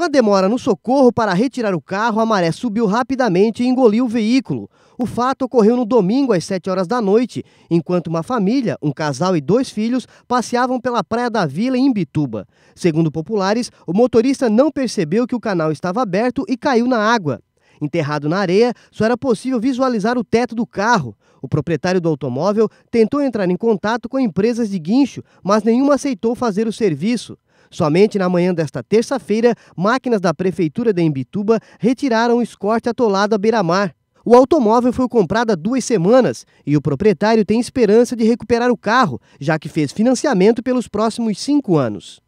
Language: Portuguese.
Com a demora no socorro para retirar o carro, a maré subiu rapidamente e engoliu o veículo. O fato ocorreu no domingo às 7 horas da noite, enquanto uma família, um casal e dois filhos, passeavam pela Praia da Vila em Bituba. Segundo populares, o motorista não percebeu que o canal estava aberto e caiu na água. Enterrado na areia, só era possível visualizar o teto do carro. O proprietário do automóvel tentou entrar em contato com empresas de guincho, mas nenhuma aceitou fazer o serviço. Somente na manhã desta terça-feira, máquinas da Prefeitura de Imbituba retiraram o escorte atolado à beira-mar. O automóvel foi comprado há duas semanas e o proprietário tem esperança de recuperar o carro, já que fez financiamento pelos próximos cinco anos.